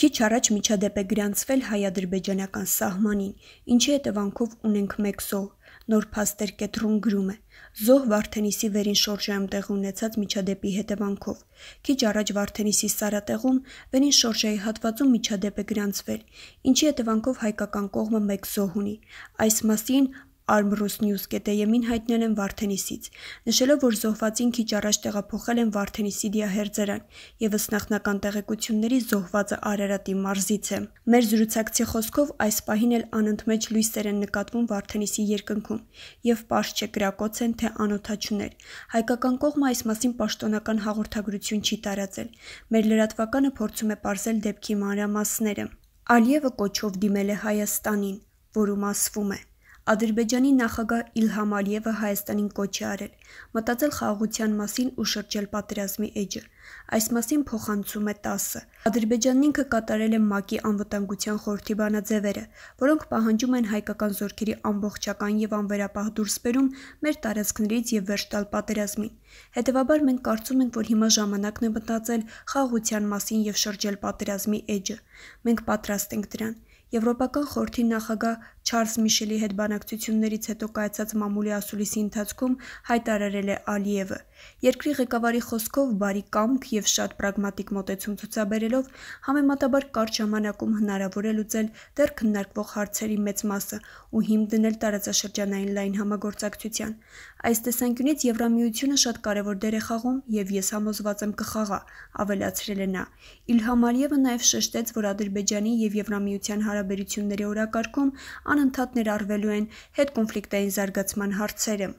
Քիչ առաջ միջադեպ է գրանցվել հայ-ադրբեջանական սահմանին, ինչի հետևանքով ունենք մեկ զոհ։ Նոր փաստեր կետրուն գրում է. Զոհ Վարդենիսի վերին շորժայում տեղ ունեցած միջադեպի հետևանքով։ Քիչ առաջ Վարդենիսի Սարատեղում վերին շորժայի հատվածում միջադեպ է գրանցվել, ինչի հետևանքով հայկական կողմը մեկ զոհ ունի։ Այս մասին Armrus News.am-ին հայտնել են Վարդենիսից, նշելով, որ զոհվածին քիչ առաջ տեղափոխել են Վարդենիսի դիահերձերան եւս նախնական տեղեկությունների զոհվածը Արարատի մարզից է։ Մեր զրուցակցի խոսքով այս պահին էլ անընդմեջ լույսեր են նկատվում Վարդենիսի երկնքում եւ པարզ չէ գրակոց են թե անօթաչուներ։ Հայկական կողմը այս մասին պաշտոնական հաղորդագրություն չի տարածել։ Մեր լրատվականը փորձում է ողջել դեպքի մանրամասները։ Ալիևը կոչով դիմել է Հայաստանին, որում ասվում է. Ադրբեջանի նախագահ Իլհամ Ալիևը Հայաստանին կոչ է արել մտածել խաղաղության մասին ու շրջել պատերազմի էջը։ Այս մասին փոխանցում է 10-ը։ Ադրբեջանն ինքը կատարել է ՄԱԿ-ի անվտանգության խորհրդի բանաձևերը, որոնք պահանջում են հայկական զորքերի ամբողջական եւ անվերապահ դուրսբերում մեր տարածքներից եւ վերջ տալ պատերազմին։ Հետևաբար մենք կարծում ենք, որ հիմա ժամանակն է մտածել խաղաղության մասին եւ շրջել պատերազմի էջը։ Մենք պատրաստ ենք դրան։ Եվրոպական խորհրդի նախագահ Չարլզ Միշելի հետ բանակցություններից հետո կայացած մամուլի ասուլիսի ընթացքում հայտարարել է Ալիևը։ Երկրի ղեկավարի խոսքով բարի կամք եւ շատ պրագմատիկ մոտեցում ցուցաբերելով համեմատաբար կարճ ժամանակում հնարավոր է լուծել դեռ քննարկվող հարցերի մեծ մասը ու հիմք դնել տարածաշրջանային լայն համագործակցության։ Այս տեսանկյունից Եվրամիությունը շատ կարևոր դեր է խաղում եւ ես համոզված եմ կխաղա, ավելացրել է նա։ Իլհամ Ալիևը նաեւ շեշտեց, որ Ադրբեջանի եւ Եվրամիության հարաբերությունների օրակարգում ան անընդհատ ներառվելու են հետկոնֆլիկտային զարգացման հարցերը։